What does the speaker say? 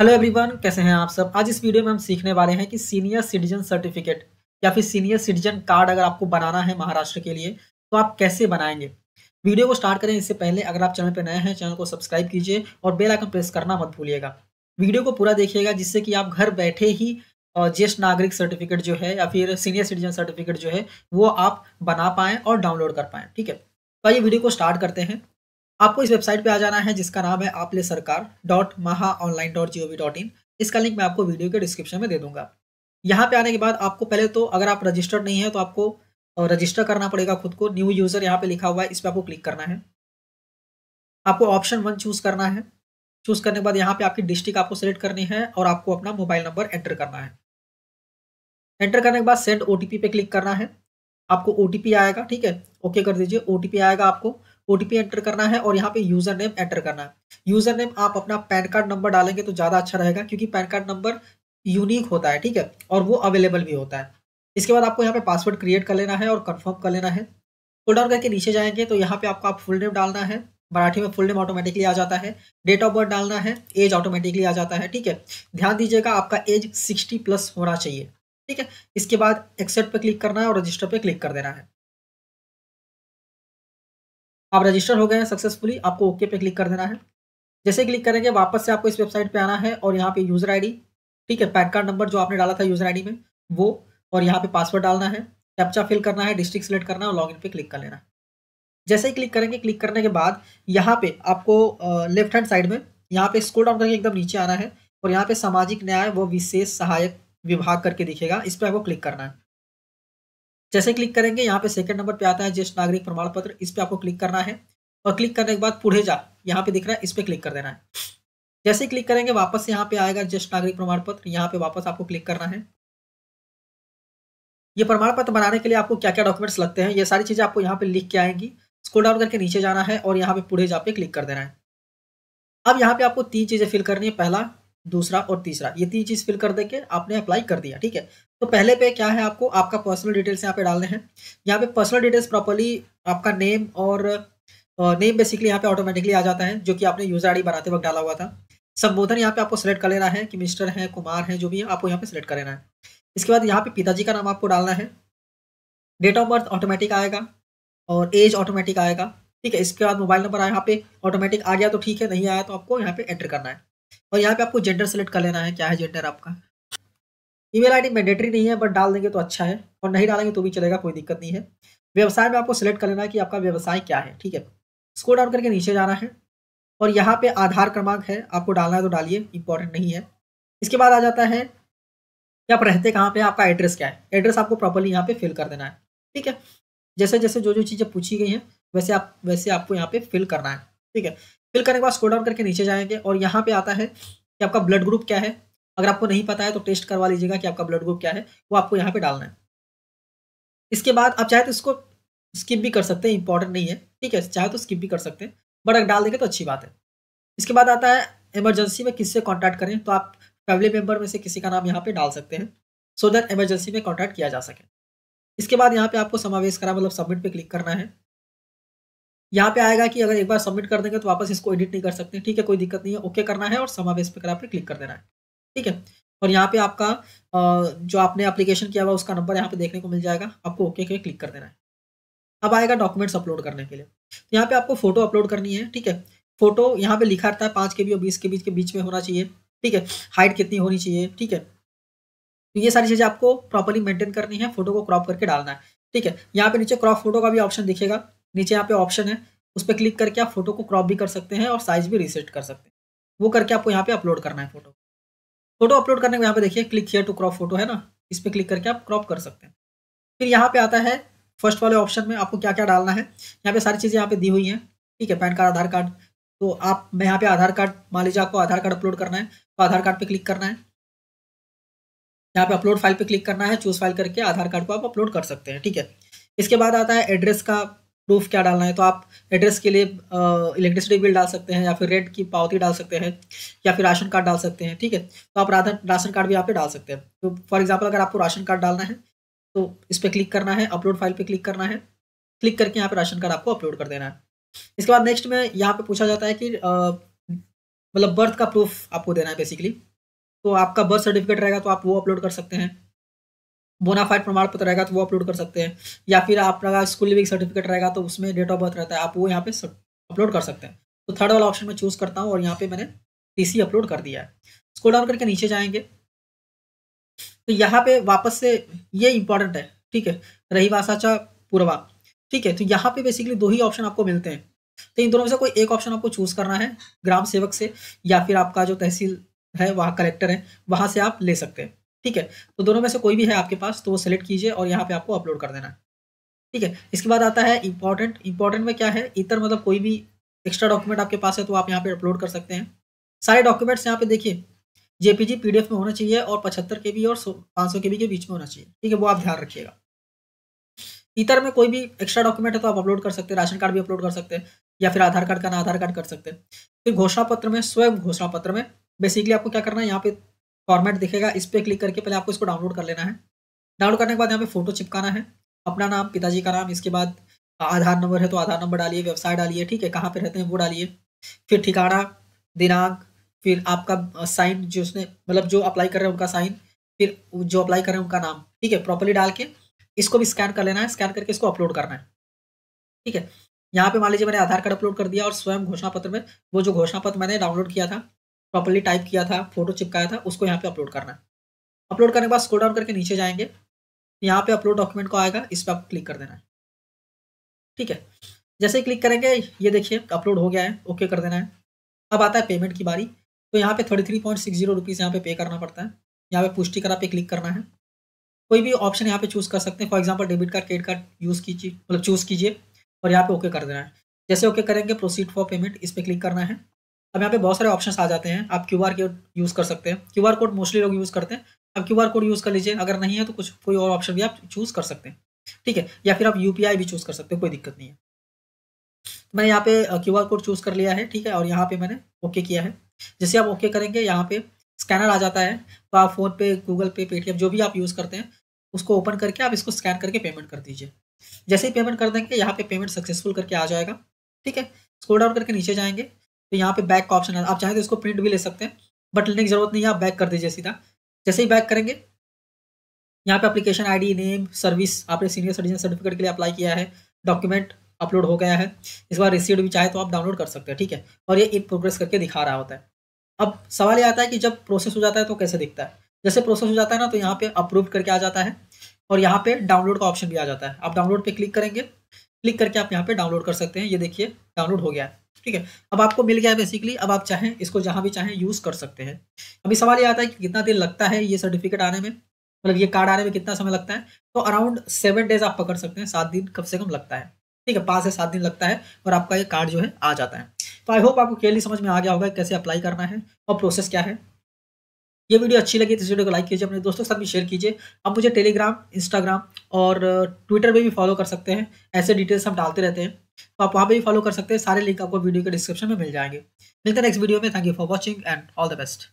hello everyone कैसे हैं आप सब आज इस वीडियो में हम सीखने वाले हैं कि सीनियर सिटीजन सर्टिफिकेट या फिर सीनियर सिटीजन कार्ड अगर आपको बनाना है महाराष्ट्र के लिए तो आप कैसे बनाएंगे वीडियो को स्टार्ट करें इससे पहले अगर आप चैनल पर नए हैं चैनल को सब्सक्राइब कीजिए और बेल आइकन प्रेस करना मत भूलिएगा वीडियो को पूरा देखिएगा जिससे कि आप घर बैठे ही ज्येष्ठ नागरिक सर्टिफिकेट जो है या फिर सीनियर सिटीजन सर्टिफिकेट जो है वो आप बना पाएँ और डाउनलोड कर पाएँ ठीक है तो ये वीडियो को स्टार्ट करते हैं आपको इस वेबसाइट पे आ जाना है जिसका नाम है आपले Sarkar dot Maha online dot G O V dot in इसका लिंक मैं आपको वीडियो के डिस्क्रिप्शन में दे दूंगा यहाँ पे आने के बाद आपको पहले तो अगर आप रजिस्टर्ड नहीं है तो आपको रजिस्टर करना पड़ेगा खुद को न्यू यूज़र यहाँ पे लिखा हुआ है इस पर आपको क्लिक करना है आपको ऑप्शन वन चूज़ करना है चूज़ करने के बाद यहाँ पे आपकी डिस्ट्रिक्ट आपको सेलेक्ट करनी है और आपको अपना मोबाइल नंबर एंटर करना है एंटर करने के बाद सेंड ओ पे क्लिक करना है आपको ओ आएगा ठीक है ओके कर दीजिए ओ आएगा आपको ओटीपी एंटर करना है और यहाँ पे यूजर नेम एंटर करना है यूजर नेम आप अपना पैन कार्ड नंबर डालेंगे तो ज़्यादा अच्छा रहेगा क्योंकि पैन कार्ड नंबर यूनिक होता है ठीक है और वो अवेलेबल भी होता है इसके बाद आपको यहाँ पे पासवर्ड क्रिएट कर लेना है और कन्फर्म कर लेना है फुल डाउन करके नीचे जाएंगे तो यहाँ पे आपको आप फुल नेम डालना है मराठी में फुल नेम ऑटोमेटिकली आ जाता है डेट ऑफ बर्थ डालना है एज ऑटोमेटिकली आ जाता है ठीक है ध्यान दीजिएगा आपका एज सिक्सटी प्लस होना चाहिए ठीक है इसके बाद एक्सेप्ट पे क्लिक करना है और रजिस्टर पे क्लिक कर देना है आप रजिस्टर हो गए हैं सक्सेसफुली आपको ओके पे क्लिक कर देना है जैसे क्लिक करेंगे वापस से आपको इस वेबसाइट पे आना है और यहाँ पे यूज़र आईडी ठीक है पैन कार्ड नंबर जो आपने डाला था यूज़र आईडी में वो और यहाँ पे पासवर्ड डालना है कैप्चा फिल करना है डिस्ट्रिक्ट सेलेक्ट करना है और लॉग पे क्लिक कर लेना है जैसे ही क्लिक करेंगे क्लिक करने के बाद यहाँ पे आपको लेफ्ट हैंड साइड में यहाँ पे स्क्रोल डाउन करके एकदम नीचे आना है और यहाँ पे सामाजिक न्याय व विशेष सहायक विभाग करके दिखेगा इस पर आपको क्लिक करना है जैसे क्लिक करेंगे यहाँ पे सेकंड नंबर पे आता है ज्येष्ठ नागरिक प्रमाण पत्र इस पर आपको क्लिक करना है और क्लिक करने के बाद पूरे जा यहाँ पे दिख रहा है इस पर क्लिक कर देना है जैसे क्लिक करेंगे वापस यहाँ पे आएगा ज्येष्ठ नागरिक प्रमाण पत्र यहाँ पे वापस आपको क्लिक करना है ये प्रमाण पत्र बनाने के लिए आपको क्या क्या डॉक्यूमेंट्स लगते हैं ये सारी चीज़ें आपको यहाँ पे लिख के आएंगी स्कोल डाउन करके नीचे जाना है और यहाँ पे पूरे जा पे क्लिक कर देना है अब यहाँ पे आपको तीन चीज़ें फिल करनी है पहला दूसरा और तीसरा ये तीन चीज़ फिल कर देके आपने अप्लाई कर दिया ठीक है तो पहले पे क्या है आपको आपका पर्सनल डिटेल्स यहाँ पे डालने हैं यहाँ पे पर्सनल डिटेल्स प्रॉपरली आपका नेम और नेम बेसिकली यहाँ पे ऑटोमेटिकली आ जाता है जो कि आपने यूजर आईडी बनाते वक्त डाला हुआ था संबोधन यहाँ पे आपको सेलेक्ट कर लेना है कि मिस्टर है कुमार है जो भी है आपको यहाँ पे सेलेक्ट कर लेना है इसके बाद यहाँ पे पिताजी का नाम आपको डालना है डेट ऑफ बर्थ ऑटोमेटिक आएगा और एज ऑटोमेटिक आएगा ठीक है इसके बाद मोबाइल नंबर आया यहाँ पे ऑटोमेटिक आ गया तो ठीक है नहीं आया तो आपको यहाँ पे एंटर करना है और यहाँ पे आपको जेंडर सेलेक्ट कर लेना है क्या है जेंडर आपका ईमेल आईडी मैंडेटरी नहीं है बट डाल देंगे तो अच्छा है और नहीं डालेंगे तो भी चलेगा कोई दिक्कत नहीं है व्यवसाय में आपको सेलेक्ट कर लेना है कि आपका व्यवसाय क्या है ठीक है स्कोर डाउन करके नीचे जाना है और यहाँ पे आधार क्रमांक है आपको डालना है तो डालिए इंपॉर्टेंट नहीं है इसके बाद आ जाता है कि आप रहते कहाँ पे आपका एड्रेस क्या है एड्रेस आपको प्रॉपरली यहाँ पे फिल कर देना है ठीक है जैसे जैसे जो जो चीज़ें पूछी गई हैं वैसे आप वैसे आपको यहाँ पे फिल करना है ठीक है फिल करने के बाद स्क्रोल करके नीचे जाएंगे और यहाँ पे आता है कि आपका ब्लड ग्रुप क्या है अगर आपको नहीं पता है तो टेस्ट करवा लीजिएगा कि आपका ब्लड ग्रुप क्या है वो आपको यहाँ पे डालना है इसके बाद आप चाहे तो इसको स्किप भी कर सकते हैं इंपॉर्टेंट नहीं है ठीक है चाहे तो स्किप भी कर सकते हैं बट अगर डाल देंगे तो अच्छी बात है इसके बाद आता है इमरजेंसी में किससे कॉन्टैक्ट करें तो आप फैमिली मेम्बर में से किसी का नाम यहाँ पर डाल सकते हैं सो दैट इमरजेंसी में कॉन्टैक्ट किया जा सके इसके बाद यहाँ पे आपको समावेश करा मतलब सबमिट पर क्लिक करना है यहाँ पे आएगा कि अगर एक बार सबमिट कर देंगे तो वापस इसको एडिट नहीं कर सकते ठीक है कोई दिक्कत नहीं है ओके करना है और समावेश पे करा क्लिक कर देना है ठीक है और यहाँ पे आपका जो आपने एप्लीकेशन किया हुआ उसका नंबर यहाँ पे देखने को मिल जाएगा आपको ओके के क्लिक कर देना है अब आएगा डॉक्यूमेंट्स अपलोड करने के लिए तो यहाँ पे आपको फोटो अपलोड करनी है ठीक है फोटो यहाँ पे लिखा रहता है पाँच के बी और बीस के बीच के बीच में होना चाहिए ठीक है हाइट कितनी होनी चाहिए ठीक है तो ये सारी चीज़ें आपको प्रॉपरली मेंटेन करनी है फोटो को क्रॉप करके डालना है ठीक है यहाँ पे नीचे क्रॉप फोटो का भी ऑप्शन दिखेगा नीचे यहाँ पे ऑप्शन है उस पर क्लिक करके आप फोटो को क्रॉप भी कर सकते हैं और साइज भी रिसेट कर सकते हैं वो करके आपको यहाँ पे अपलोड करना है फोटो फोटो अपलोड करने के यहाँ पे देखिए click here to crop photo है ना इस पर क्लिक करके आप क्रॉप कर सकते हैं फिर यहाँ पे आता है फर्स्ट वाले ऑप्शन में आपको क्या क्या डालना है यहाँ पे सारी चीज़ें यहाँ पे दी हुई हैं ठीक है पैन कार्ड आधार कार्ड तो आप मैं यहाँ पे आधार कार्ड मान लीजिए आपको आधार कार्ड अपलोड करना है तो आधार कार्ड पे क्लिक करना है यहाँ पे अपलोड फाइल पे क्लिक करना है चूज फाइल करके आधार कार्ड को आप अपलोड कर सकते हैं ठीक है इसके बाद आता है एड्रेस का प्रूफ क्या डालना है तो आप एड्रेस के लिए इलेक्ट्रिसिटी बिल डाल सकते हैं या फिर रेट की पावती डाल सकते हैं या फिर राशन कार्ड डाल सकते हैं ठीक है तो आप राधन राशन कार्ड भी यहाँ पे डाल सकते हैं तो फॉर एग्जाम्पल अगर आपको राशन कार्ड डालना है तो इस पर क्लिक करना है अपलोड फाइल पर क्लिक करना है क्लिक करके यहाँ पर राशन कार्ड आपको अपलोड कर देना है इसके बाद नेक्स्ट में यहाँ पर पूछा जाता है कि मतलब बर्थ का प्रूफ आपको देना है बेसिकली तो आपका बर्थ सर्टिफिकेट रहेगा तो आप वो अपलोड कर सकते हैं बोनाफाइड प्रमाण पत्र रहेगा तो वो अपलोड कर सकते हैं या फिर आपका स्कूल लिविंग सर्टिफिकेट रहेगा तो उसमें डेट ऑफ बर्थ रहता है आप वो यहाँ पे अपलोड कर सकते हैं तो थर्ड वाला ऑप्शन में चूज़ करता हूँ और यहाँ पे मैंने टी अपलोड कर दिया है इसको डाउन करके नीचे जाएंगे तो यहाँ पे वापस से ये इंपॉर्टेंट है ठीक है रही वासाचा पूर्वा ठीक है तो यहाँ पे बेसिकली दो ही ऑप्शन आपको मिलते हैं तो इन दोनों में से कोई एक ऑप्शन आपको चूज करना है ग्राम सेवक से या फिर आपका जो तहसील है वहाँ कलेक्टर है वहाँ से आप ले सकते हैं ठीक है तो दोनों में से कोई भी है आपके पास तो वो सेलेक्ट कीजिए और यहाँ पे आपको अपलोड कर देना है ठीक है इसके बाद आता है इंपॉर्टेंट इंपॉर्टेंट में क्या है इतर मतलब कोई भी एक्स्ट्रा डॉक्यूमेंट आपके पास है तो आप यहाँ पे अपलोड कर सकते हैं सारे डॉक्यूमेंट्स यहाँ पे देखिए जेपीजी पीडीएफ में होना चाहिए और पचहत्तर के बी और पाँच सौ के बी के बीच में होना चाहिए ठीक है वो आप ध्यान रखिएगा इतर में कोई भी एक्स्ट्रा डॉक्यूमेंट है तो आप अपलोड कर सकते हैं राशन कार्ड भी अपलोड कर सकते हैं या फिर आधार कार्ड का ना आधार कार्ड कर सकते हैं फिर घोषणा पत्र में स्वयं घोषणा पत्र में बेसिकली आपको क्या करना है यहाँ पे फॉर्मेट दिखेगा इस पर क्लिक करके पहले आपको इसको डाउनलोड कर लेना है डाउनलोड करने के बाद यहाँ पे फोटो चिपकाना है अपना नाम पिताजी का नाम इसके बाद आधार नंबर है तो आधार नंबर डालिए व्यवसाय डालिए ठीक है कहाँ पे रहते हैं वो डालिए फिर ठिकाना दिनांक फिर आपका साइन जो उसने मतलब जो अप्लाई कर रहे हैं उनका साइन फिर जो अप्लाई कर रहे हैं उनका नाम ठीक है प्रॉपरली डाल के इसको भी स्कैन कर लेना है स्कैन करके इसको अपलोड करना है ठीक है यहाँ पे मान लीजिए मैंने आधार कार्ड अपलोड कर दिया और स्वयं घोषणा पत्र में वो जो घोषणा पत्र मैंने डाउनलोड किया था प्रॉपरली टाइप किया था फोटो चिपकाया था उसको यहाँ पे अपलोड करना है अपलोड करने के बाद स्क्रोल डाउन करके नीचे जाएंगे यहाँ पे अपलोड डॉक्यूमेंट को आएगा इस पर आप क्लिक कर देना है ठीक है जैसे ही क्लिक करेंगे ये देखिए अपलोड हो गया है ओके कर देना है अब आता है पेमेंट की बारी तो यहाँ पे thirty three point six zero rupees यहाँ पे पे करना पड़ता है यहाँ पे करा पे क्लिक करना है कोई भी ऑप्शन यहाँ पे चूज़ कर सकते हैं for example debit card credit card use कीजिए मतलब चूज़ कीजिए और यहाँ पे ओके कर देना है जैसे ओके करेंगे प्रोसीड फॉर पेमेंट इस पर क्लिक करना है अब यहाँ पे बहुत सारे ऑप्शन आ जाते हैं आप क्यू आर कोड यूज़ कर सकते हैं क्यू आर कोड मोस्टली लोग यूज़ करते हैं आप क्यू आर कोड यूज़ कर लीजिए अगर नहीं है तो कुछ कोई और ऑप्शन भी आप चूज़ कर सकते हैं ठीक है या फिर आप यू भी चूज़ कर सकते हो कोई दिक्कत नहीं है मैंने यहाँ पे क्यू आर कोड चूज़ कर लिया है ठीक है और यहाँ पे मैंने ओके किया है जैसे आप ओके करेंगे यहाँ पे स्कैनर आ जाता है तो आप फ़ोन पे गूगल पे पेटीएम जो भी आप यूज़ करते हैं उसको ओपन करके आप इसको स्कैन करके पेमेंट कर दीजिए जैसे ही पेमेंट कर देंगे यहाँ पे पेमेंट सक्सेसफुल करके आ जाएगा ठीक है स्क्रोल डाउन करके नीचे जाएंगे तो यहाँ पे बैक का ऑप्शन है आप चाहे तो इसको प्रिंट भी ले सकते हैं बट लेने की जरूरत नहीं है आप बैक कर दीजिए सीधा जैसे ही बैक करेंगे यहाँ पे आई आईडी नेम सर्विस आपने सीनियर सिटीजन सर्टिफिकेट के लिए अप्लाई किया है डॉक्यूमेंट अपलोड हो गया है इस बार रिसीड भी चाहे तो आप डाउनलोड कर सकते हैं ठीक है और ये इन प्रोग्रेस करके दिखा रहा होता है अब सवाल ये आता है कि जब प्रोसेस हो जाता है तो कैसे दिखता है जैसे प्रोसेस हो जाता है ना तो यहाँ पे अप्रूव करके आ जाता है और यहाँ पे डाउनलोड का ऑप्शन भी आ जाता है आप डाउनलोड पे क्लिक करेंगे क्लिक करके आप यहाँ पे डाउनलोड कर सकते हैं ये देखिए डाउनलोड हो गया है ठीक है अब आपको मिल गया बेसिकली अब आप चाहें इसको जहाँ भी चाहें यूज़ कर सकते हैं अभी सवाल ये आता है कि कितना दिन लगता है ये सर्टिफिकेट आने में मतलब ये कार्ड आने में कितना समय लगता है तो अराउंड सेवन डेज आप पकड़ सकते हैं सात दिन कम से कम लगता है ठीक है पाँच से सात दिन लगता है और आपका ये कार्ड जो है आ जाता है तो आई होप आपको क्लियरली समझ में आ गया होगा कैसे अप्लाई करना है और प्रोसेस क्या है ये वीडियो अच्छी लगी तो इस वीडियो को लाइक कीजिए अपने दोस्तों के साथ भी शेयर कीजिए आप मुझे टेलीग्राम इंस्टाग्राम और ट्विटर पर भी फॉलो कर सकते हैं ऐसे डिटेल्स हम डालते रहते हैं तो आप वहाँ पर भी फॉलो कर सकते हैं सारे लिंक आपको वीडियो के डिस्क्रिप्शन में मिल जाएंगे मिलते हैं नेक्स्ट वीडियो में thank you for watching and all the best